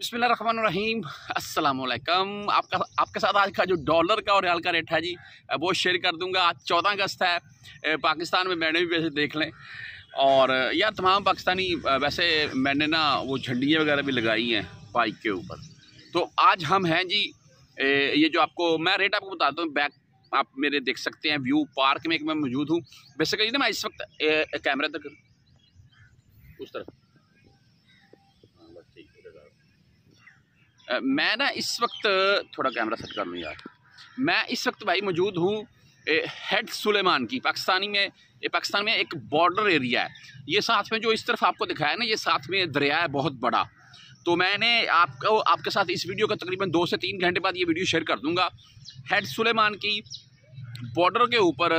Bismil run रहीम असलकम आपका आपके साथ आज का जो डॉलर का और रियाल का रेट है जी वो शेयर कर दूंगा आज चौदह अगस्त है पाकिस्तान में मैंने भी वैसे देख लें और यार तमाम पाकिस्तानी वैसे मैंने ना वो झंडियाँ वगैरह भी लगाई हैं बाइक के ऊपर तो आज हम हैं जी ये जो आपको मैं रेट आपको बताता हूँ बैक आप मेरे देख सकते हैं व्यू पार्क में एक मैं मौजूद हूँ बेसिकली ना मैं इस वक्त कैमरा तक उस तरफ मैं ना इस वक्त थोड़ा कैमरा सेट कर लूँ यार मैं इस वक्त भाई मौजूद हूँ हेड सुलेमान की पाकिस्तानी में पाकिस्तान में एक बॉर्डर एरिया है ये साथ में जो इस तरफ आपको दिखाया ना ये साथ में दरिया है बहुत बड़ा तो मैंने आपको आपके साथ इस वीडियो का तकरीबन दो से तीन घंटे बाद ये वीडियो शेयर कर दूंगा हेड सुलेमान की बॉर्डर के ऊपर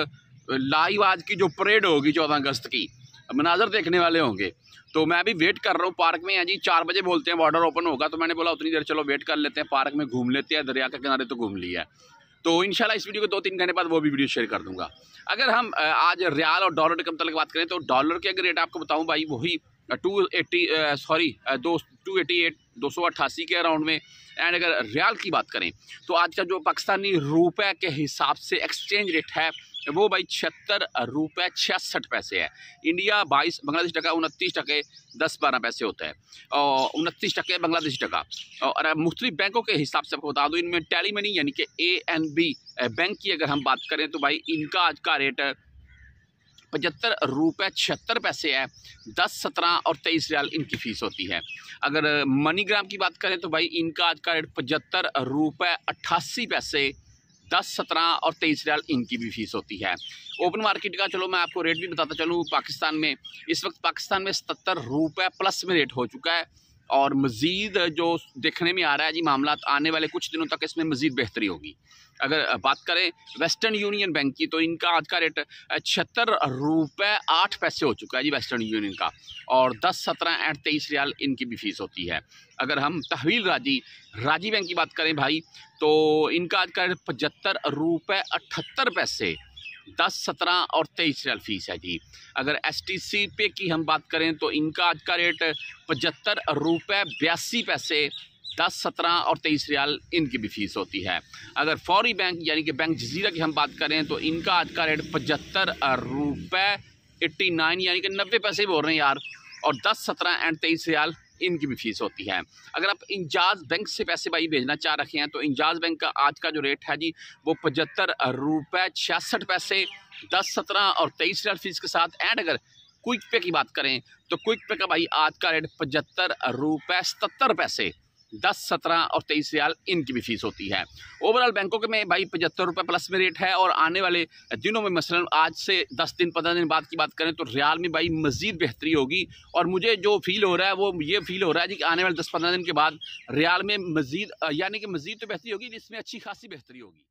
लाइव आज की जो परेड होगी चौदह अगस्त की मनाजर देखने वाले होंगे तो मैं अभी वेट कर रहा हूँ पार्क में जी चार बजे बोलते हैं बॉर्डर ओपन होगा तो मैंने बोला उतनी देर चलो वेट कर लेते हैं पार्क में घूम लेते हैं दरिया के किनारे तो घूम लिया है तो इंशाल्लाह इस वीडियो को दो तीन घंटे बाद वो भी वीडियो शेयर कर दूंगा अगर हम आज रियाल और डॉलर के मतलब बात करें तो डॉलर के अगर रेट आपको बताऊँ भाई वही टू एटी सॉरी दो टू एटी एट दो सौ अट्ठासी के अराउंड में एंड अगर रियाल की बात करें तो आज का जो पाकिस्तानी रुपए के हिसाब से एक्सचेंज रेट है तो वो भाई छिहत्तर रुपये छियासठ पैसे है इंडिया बाईस बांग्लादेश टका उनतीस टके दस बारह पैसे होते हैं और उनतीस टके बांग्लादेश टका और मुख्तलिफ बैंकों के हिसाब से आपको बता दूँ इनमें टैली मनी यानी कि ए एन बी बैंक की अगर हम बात करें तो भाई इनका आज का रेट पचहत्तर रुपये छिहत्तर पैसे है दस सत्रह और तेईस रियाल इनकी फ़ीस होती है अगर मनीग्राम की बात करें तो भाई इनका आज का रेट पचहत्तर रुपये अट्ठासी पैसे दस सत्रह और तेईस रियाल इनकी भी फीस होती है ओपन मार्केट का चलो मैं आपको रेट भी बताता चलूँ पाकिस्तान में इस वक्त पाकिस्तान में सतर रुपये प्लस में रेट हो चुका है और मज़ीद जो देखने में आ रहा है जी मामला आने वाले कुछ दिनों तक इसमें मज़ीद बेहतरी होगी अगर बात करें वेस्टर्न यूनियन बैंक की तो इनका आज का रेट छिहत्तर रुपये आठ पैसे हो चुका है जी वेस्टर्न यूनियन का और दस सत्रह एंड तेईस रियाल इनकी भी फ़ीस होती है अगर हम तहवील राजी राजी बैंक की बात करें भाई तो इनका आज का रेट पचहत्तर रुपये अठहत्तर पैसे दस सत्रह और तेईस रियल फीस है जी अगर एस टी सी पे की हम बात करें तो इनका आज का रेट पचहत्तर रुपये बयासी पैसे दस सत्रह और तेईस रियाल इनकी भी फीस होती है अगर फौरी बैंक यानी कि बैंक जजीरा की हम बात करें तो इनका आज का रेट पचहत्तर रुपये एट्टी नाइन यानी कि नब्बे पैसे बोल रहे हैं यार और दस सत्रह एंड तेईस रियाल इनकी भी फ़ीस होती है अगर आप इंजाज बैंक से पैसे भाई भेजना चाह रखे हैं तो इंजाज बैंक का आज का जो रेट है जी वो पचहत्तर रुपये छियासठ पैसे दस सत्रह और तेईस हज़ार फीस के साथ एंड अगर क्विक पे की बात करें तो क्विक पे का भाई आज का रेट पचहत्तर रुपये सतर पैसे दस सत्रह और तेईस रियाल इनकी भी फीस होती है ओवरऑल बैंकों के में भाई पचहत्तर रुपये प्लस में रेट है और आने वाले दिनों में मसलन आज से दस दिन पंद्रह दिन बाद की बात करें तो रियाल में भाई मज़ीद बेहतरी होगी और मुझे जो फील हो रहा है वो ये फील हो रहा है जी कि आने वाले दस पंद्रह दिन के बाद रियाल में मज़ीद यानी कि मज़ीद तो बेहतरी होगी जिसमें अच्छी खासी बेहतरी होगी